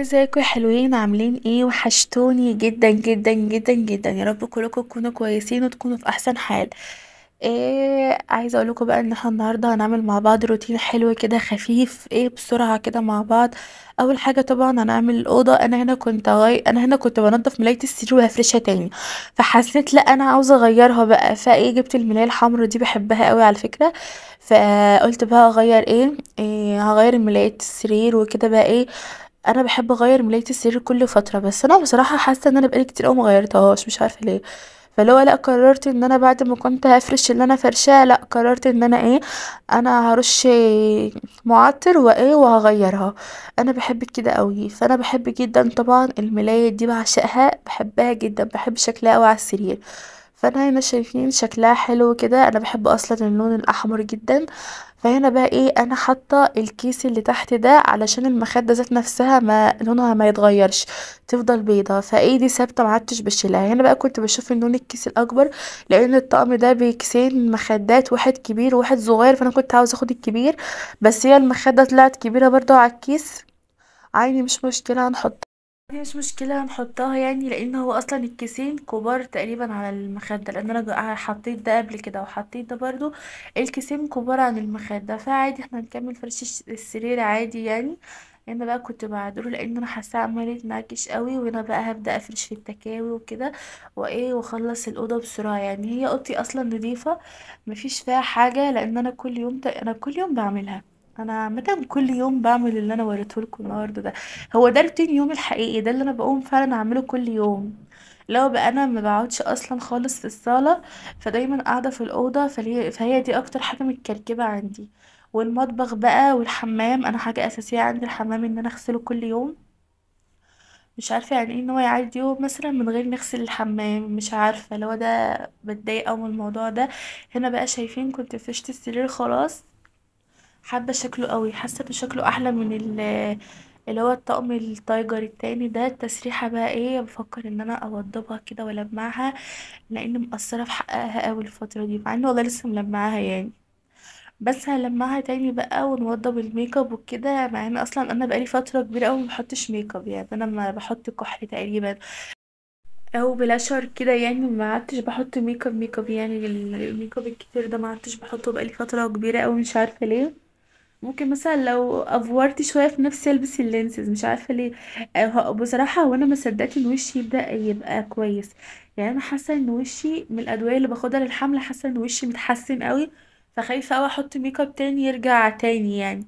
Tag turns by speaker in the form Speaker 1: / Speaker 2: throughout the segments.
Speaker 1: ازيكم حلوين عاملين ايه وحشتوني جدا جدا جدا جدا يا رب كلكم تكونوا كويسين وتكونوا في احسن حال ايه عايزه اقول لكم بقى ان احنا النهارده هنعمل مع بعض روتين حلو كده خفيف ايه بسرعه كده مع بعض اول حاجه طبعا هنعمل الاوضه انا هنا كنت غي... انا هنا كنت بنضف ملايه السرير وهفرشها تاني فحسيت لا انا عاوزه اغيرها بقى فايه جبت الملايه الحمراء دي بحبها قوي على فكره فقلت بقى اغير ايه, إيه هغير ملايه السرير وكده بقى ايه انا بحب اغير ملايه السرير كل فتره بس انا بصراحه حاسه ان انا بقالي كتير قوي ما غيرتهاش مش عارفه ليه فلو لا قررت ان انا بعد ما كنت هفرش اللي انا فرشاه لا قررت ان انا ايه انا هرش معطر وايه وهغيرها انا بحب كده قوي فانا بحب جدا طبعا الملايه دي بعشقها بحبها جدا بحب شكلها قوي على السرير فانا هنا شايفين شكلها حلو كده انا بحب اصلا اللون الاحمر جدا فهنا بقى ايه انا حاطه الكيس اللي تحت ده علشان المخده ذات نفسها ما لونها ما يتغيرش تفضل بيضه فايه دي ثابته ما عدتش بشيلها هنا بقى كنت بشوف لون الكيس الاكبر لان الطقم ده بكيسين مخدات واحد كبير وواحد صغير فانا كنت عاوزه اخد الكبير بس هي المخده طلعت كبيره برضو على الكيس عادي مش مشكله هنحط مفيش مشكلة هنحطها يعني لان هو اصلا الكيسين كبار تقريبا على المخدة لان انا حطيت ده قبل كده وحطيت ده برضو الكيسين كبار عن المخدة فعادي احنا نكمل فرش السرير عادي يعني انا بقى كنت بعدله لان انا حاسة عملت معكش قوي وانا بقى هبدا افرش في التكاوي وكده وايه واخلص الاوضه بسرعه يعني هي اوضتي اصلا نظيفه مفيش فيها حاجه لان انا كل يوم انا كل يوم بعملها انا عامه كل يوم بعمل اللي انا وريته لكم النهارده ده هو ده روتين يومي الحقيقي ده اللي انا بقوم فعلا اعمله كل يوم لو بقى انا ما بقعدش اصلا خالص في الصاله فدايما قاعده في الاوضه فهي دي اكتر حاجه متكركبه عندي والمطبخ بقى والحمام انا حاجه اساسيه عندي الحمام ان انا اغسله كل يوم مش عارفه يعني ايه ان هو يعدي يوم مثلا من غير نغسل الحمام مش عارفه اللي هو ده بتضايق اوي من الموضوع ده هنا بقى شايفين كنت فشت السرير خلاص حابة شكله قوي حاسة ان شكله احلى من ال اللي هو الطقم التايجر التاني ده التسريحة بقى ايه بفكر ان انا اوضبها كده والمعها لان مقصرة في حقها قوي الفترة دي مع ان والله لسه ملمعاها يعني بس هلمعها تاني بقى ونوضب الميك اب وكده مع ان اصلا انا بقالي فترة كبيرة اوي مبحطش ميك اب يعني انا ما بحط كحل تقريبا او بلاشر كده يعني ما عدتش بحط ميك اب ميك اب يعني الميك اب الكتير ده ما عدتش بحطه بقالي فتره كبيره قوي مش عارفه ليه ممكن مثلا لو افورت شويه في نفسي البس اللينسز مش عارفه ليه آه، بصراحه وانا ما صدقت ان وشي يبدا يبقى كويس يعني انا حاسه ان وشي من الادويه اللي باخدها للحمل حاسه ان وشي متحسن قوي فخايفه اوي احط ميك اب تاني يرجع تاني يعني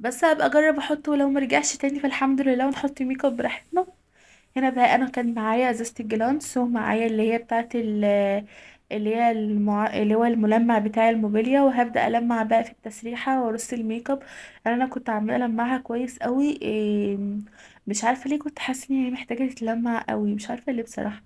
Speaker 1: بس هبقى اجرب احطه ولو مرجعش تاني فالحمد لله ونحط ميك اب براحتنا هنا بقى انا كان معايا ازازه الجلانس ومعايا اللي هي بتاعه اللي هي المع... اللي هو الملمع بتاع الموبيليا وهبدا المع بقى في التسريحه وارص الميك اب يعني انا كنت عامله المعها كويس قوي إيه... مش عارفه ليه كنت حاسه اني محتاجه تتلمع قوي مش عارفه ليه بصراحه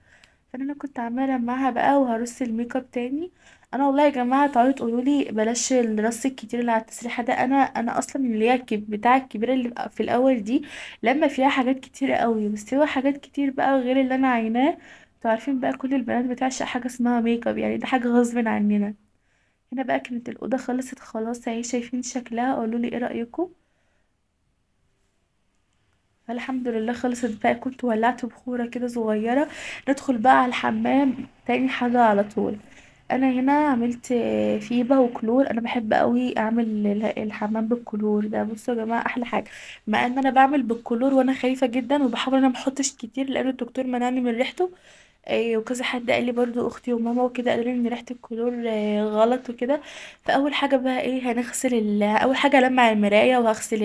Speaker 1: فانا انا كنت عامله المعها بقى وهرص الميك اب تاني انا والله يا جماعه تعالوا تقولوا لي بلاش الرص الكتير اللي على التسريحه ده انا انا اصلا اللي هي بتاع الكبيره اللي في الاول دي لما فيها حاجات كتير قوي بس هو حاجات كتير بقى غير اللي انا عيناه انتوا عارفين بقى كل البنات بتعشق حاجة اسمها ميك اب يعني ده حاجة غصب عننا هنا بقى كانت الأوضة خلصت خلاص اهي شايفين شكلها قولولي ايه رأيكم الحمد لله خلصت بقى كنت ولعت بخورة كده صغيرة ندخل بقى على الحمام تاني حاجة على طول انا هنا عملت فيبا وكلور انا بحب قوي اعمل الحمام بالكلور ده بصوا يا جماعه احلى حاجه مع ان انا بعمل بالكلور وانا خايفه جدا وبحاول انا محطش كتير لان الدكتور منعني من ريحته آه، وكذا حد قال لي برضو اختي وماما وكده قالوا لي ان ريحه الكلور آه، غلط وكده فاول حاجه بقى ايه هنغسل اول حاجه لمع المرايه وهغسل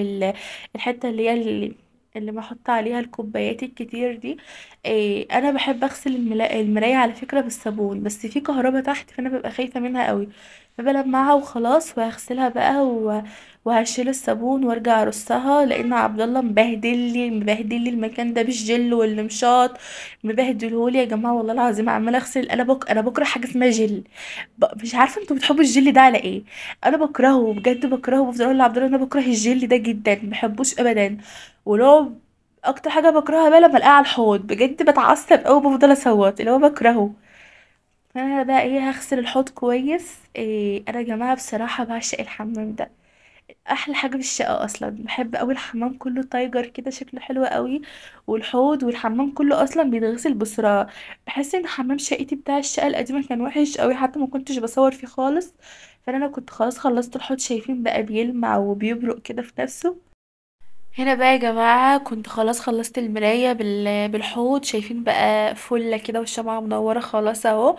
Speaker 1: الحته اللي هي اللي اللي بحط عليها الكوبايات الكتير دي إيه انا بحب اغسل المرايه على فكره بالصابون بس في كهربا تحت فانا ببقى خايفه منها قوي فبلمعها وخلاص وهغسلها بقى و... وهشيل الصابون وارجع ارصها لان عبد الله مبهدل لي مبهدل لي المكان ده بالجل والمشاط مبهدله لي يا جماعه والله العظيم عماله اغسل انا بك... انا بكره حاجه اسمها جل مش عارفه انتوا بتحبوا الجل ده على ايه انا بكرهه بجد بكرهه بفضل اقول لعبد الله انا بكره الجل ده جدا بحبوش ابدا ولو اكتر حاجه بكرهها بقى لما الاقيه على الحوض بجد بتعصب قوي بفضل اصوت اللي هو بكرهه فانا بقى ايه هغسل الحوض كويس إيه انا يا جماعه بصراحه بعشق الحمام ده احلى حاجه في الشقه اصلا بحب قوي الحمام كله تايجر كده شكله حلو قوي والحوض والحمام كله اصلا بيتغسل بسرعه بحس ان حمام شقتي بتاع الشقه القديمه كان وحش قوي حتى ما كنتش بصور فيه خالص فانا كنت خلاص خلصت الحوض شايفين بقى بيلمع وبيبرق كده في نفسه هنا بقى يا جماعة كنت خلاص خلصت المراية بالحوض شايفين بقى فلة كده والشمعة منورة خلاص اهو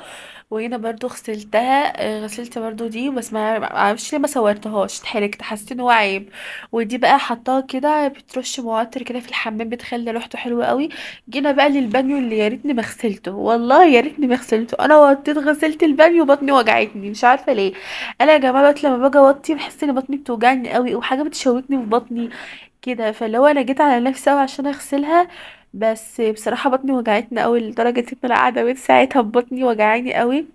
Speaker 1: وهنا برضو غسلتها آه، غسلت برضو دي بس ما معرفش ليه ما صورتهاش اتحرجت حسيت ان هو عيب ودي بقى حطاها كده بترش معطر كده في الحمام بتخلي ريحته حلوة قوي جينا بقى للبانيو اللي يا ريتني ما غسلته والله يا ريتني ما غسلته انا وطيت غسلت البانيو بطني وجعتني مش عارفه ليه انا يا جماعه بقى لما باجي اوطي بحس ان بطني بتوجعني قوي وحاجه بتشوكني في بطني كده فلو انا جيت على نفسي اوي عشان اغسلها بس بصراحة بطني وجعتني اوي لدرجة ان انا قاعدة من ساعتها بطني وجعاني اوي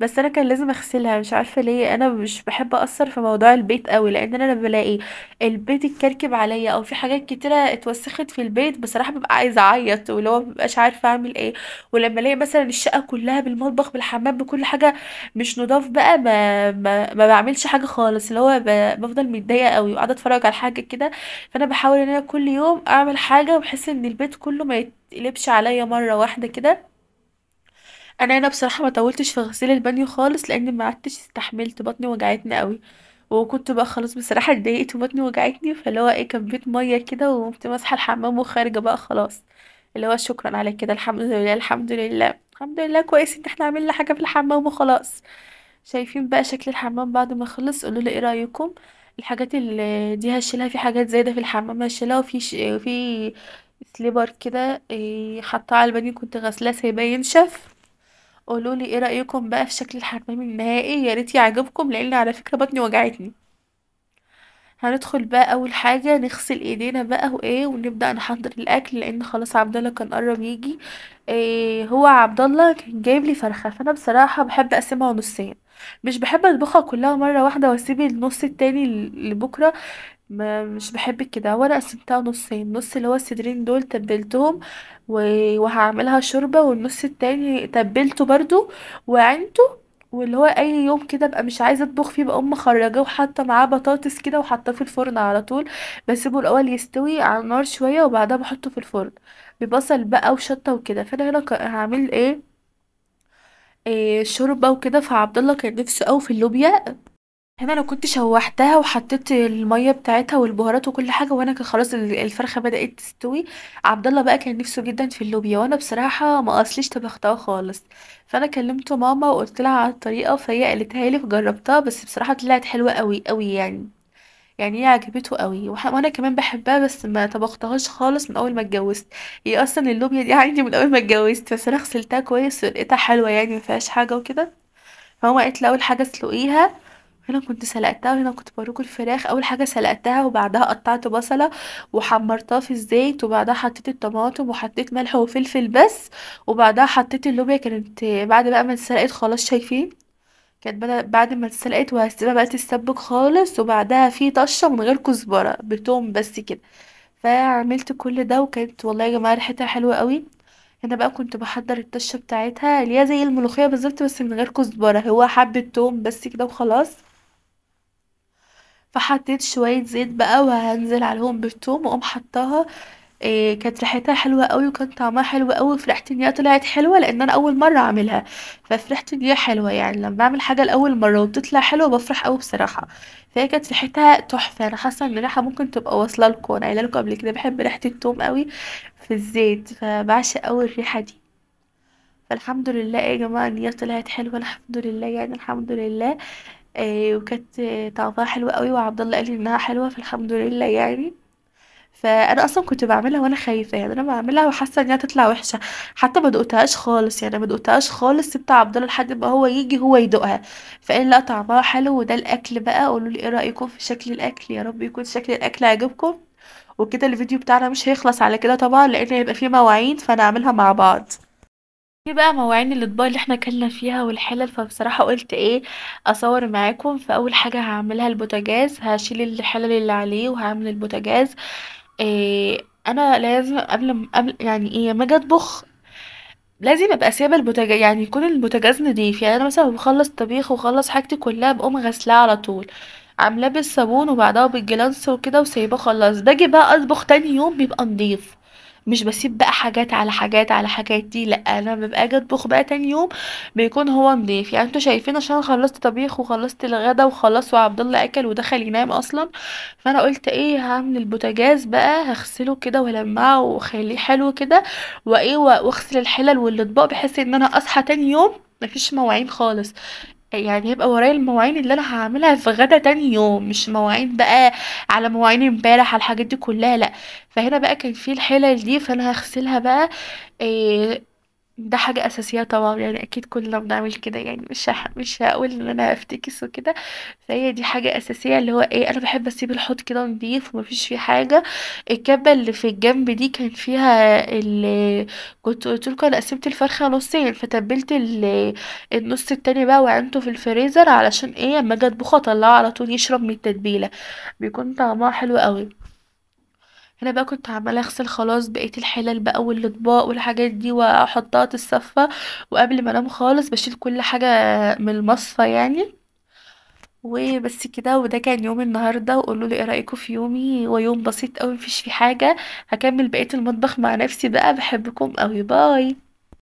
Speaker 1: بس انا كان لازم اغسلها مش عارفه ليه انا مش بحب اثر في موضوع البيت قوي لان انا لما بلاقي البيت اتكركب عليا او في حاجات كتيره اتوسخت في البيت بصراحه ببقى عايزه اعيط واللي هو مبقاش عارفه اعمل ايه ولما الاقي مثلا الشقه كلها بالمطبخ بالحمام بكل حاجه مش نضاف بقى ما ما, ما بعملش حاجه خالص اللي هو بفضل متضايقه قوي وقاعده اتفرج على حاجه كده فانا بحاول ان انا كل يوم اعمل حاجه بحيث ان البيت كله ما يتقلبش عليا مره واحده كده انا هنا بصراحه ما طولتش في غسيل البانيو خالص لان ما عدتش استحملت بطني وجعتني قوي وكنت بقى خلاص بصراحه اتضايقت وبطني وجعتني فاللي هو ايه كبيت ميه كده وقمت ماسحه الحمام وخارجه بقى خلاص اللي هو شكرا على كده الحمد لله الحمد لله الحمد لله كويس ان احنا عملنا حاجه في الحمام وخلاص شايفين بقى شكل الحمام بعد ما خلص قولوا لي ايه رايكم الحاجات اللي دي هشيلها في حاجات زايده في الحمام هشيلها وفي ش... في سليبر كده إيه، حطاه على البانيو كنت غسلاه سايباه ينشف قولوا لي ايه رايكم بقى في شكل الحمام النهائي يا ريت يعجبكم لان على فكره بطني وجعتني هندخل بقى اول حاجه نغسل ايدينا بقى وايه ونبدا نحضر الاكل لان خلاص عبد الله كان قرب يجي إيه هو عبد الله كان جايب لي فرخه فانا بصراحه بحب اقسمها نصين مش بحب اطبخها كلها مره واحده واسيب النص التاني لبكره ما مش بحب كده وانا قسمتها نصين نص اللي هو الصدرين دول تبلتهم و- وهعملها شوربة والنص التاني تبلته برضو وعنته واللي هو اي يوم كده بقى مش عايزه اطبخ فيه بقوم مخرجاه وحاطه معاه بطاطس كده وحاطاه في الفرن على طول بسيبه الاول يستوي على النار شويه وبعدها بحطه في الفرن ببصل بقى وشطه وكده فانا هنا ك- هعمل ايه, إيه شوربه وكده فعبد الله كان نفسه قوي في اللوبيا هنا أنا كنت شوّحتها وحطيت المَيّة بتاعتها والبهارات وكل حاجة، وأنا كان خلاص الفرخة بدأت تستوي، عبد الله بقى كان نِفْسه جدًا في اللوبيا، وأنا بصراحة ما أصليش طبختها خالص، فأنا كلّمت ماما وقُلت لها على الطريقة، فهي قالتها لي فجرّبتها بس بصراحة طلعت حلوة أوي، أوي يعني، يعني هي عجبته أوي وأنا كمان بحبها بس ما طبختهاش خالص من أول ما اتجوّزت، هي أصلًا اللوبيا دي عندي من أول ما اتجوّزت، بس أنا غسلتها كويس ولقيتها حلوة يعني ما فيهاش حاجة وكده، فهو قالت لي أول حاجة اسلقيها هنا كنت سلقتها وهنا كنت بروك الفراخ اول حاجه سلقتها وبعدها قطعت بصله وحمرتها في الزيت وبعدها حطيت الطماطم وحطيت ملح وفلفل بس وبعدها حطيت اللوبيا كانت بعد بقى ما اتسلقت خلاص شايفين كانت بعد ما اتسلقت وهسيبها بقى تتسبك خالص وبعدها في طشه من غير كزبره بتوم بس كده فعملت كل ده وكانت والله يا جماعه ريحتها حلوه قوي هنا بقى كنت بحضر الطشه بتاعتها اللي هي زي الملوخيه بالظبط بس من غير كزبره هو حبه توم بس كده وخلاص فحطيت شوية زيت بقى وهنزل عليهم بالثوم وقوم حطاها إيه كانت ريحتها حلوه قوي وكان طعمها حلو قوي فرحت ان هي طلعت حلوه لان انا اول مره اعملها ففرحت ان هي حلوه يعني لما بعمل حاجه لاول مره وبتطلع حلوه بفرح قوي بصراحه فهي كانت ريحتها تحفه انا حاسه ان الريحه ممكن تبقى واصله لكم انا قايله لكم قبل كده بحب ريحه التوم قوي في الزيت فبعشق قوي الريحه دي فالحمد لله يا جماعه ان هي طلعت حلوه الحمد لله يعني الحمد لله آه، وكانت آه، طعمها حلو قوي وعبد الله قال لي انها حلوه فالحمد لله يعني فانا اصلا كنت بعملها وانا خايفه يعني انا بعملها وحاسه انها تطلع وحشه حتى ما دقتهاش خالص يعني ما دقتهاش خالص سبت عبد الله لحد ما هو يجي هو يدوقها فقال لا طعمها حلو وده الاكل بقى قولوا لي ايه رايكم في شكل الاكل يا رب يكون شكل الاكل عجبكم وكده الفيديو بتاعنا مش هيخلص على كده طبعا لان هيبقى فيه مواعين فنعملها مع بعض في بقى مواعين الأطباق اللي إحنا كلنا فيها والحِلَل، فبصراحة قُلت إيه، أصوّر معاكم، فأول حاجة هعملها البوتاجاز، هشيل الحِلَل اللي عليه وهعمل البوتاجاز، ايه أنا لازم قبل قبل يعني إيه، أمّا آجي أطبخ لازم أبقى سايبة البوتاجاز يعني يكون البوتاجاز نضيف، يعني أنا مثلًا بخلص طبيخ وخلص حاجتي كلّها بقوم غسلاه على طول، عاملاه بالصابون وبعدها بالجلانس وكده وسايباه خلاص، باجي بقى أطبخ تاني يوم بيبقى نضيف. مش بسيب بقى حاجات على حاجات على حاجات دي لا انا ببقى اجي اطبخ بقى تاني يوم بيكون هو نضيف يعني انتوا شايفين عشان خلصت طبيخ وخلصت الغدا وخلاص وعبد الله اكل ودخل ينام اصلا فانا قلت ايه هعمل البوتاجاز بقى هغسله كده ولمعه واخليه حلو كده وايه واغسل الحلل والاطباق بحيث ان انا اصحى تاني يوم مفيش مواعين خالص يعني هيبقى ورايا المواعين اللي انا هعملها في غدا تاني يوم مش مواعين بقى على مواعين امبارح على الحاجات دي كلها لا فهنا بقى كان في الحلل دي فانا هغسلها بقى إيه ده حاجة أساسية طبعا يعني أكيد كلنا بنعمل كده يعني مش هح... مش هقول إن أنا هفتكس وكده فهي دي حاجة أساسية اللي هو إيه أنا بحب أسيب الحوض كده نضيف ومفيش فيه حاجة الكبة اللي في الجنب دي كان فيها ال كنت قلتلكوا أنا قسمت الفرخة نصين فتبلت ال... النص التاني بقى وعينته في الفريزر علشان إيه أما أجي أطبخه أطلعه على طول يشرب من التتبيلة بيكون طعمها حلو قوي هنا بقى كنت عماله اغسل خلاص بقيت الحلل بقى والاطباق والحاجات دي واحطها تصفى وقبل ما انام خالص بشيل كل حاجه من المصفى يعني وبس كده وده كان يوم النهارده وقولوا لي ايه رايكم في يومي ويوم بسيط قوي مفيش فيه حاجه هكمل بقيه المطبخ مع نفسي بقى بحبكم قوي باي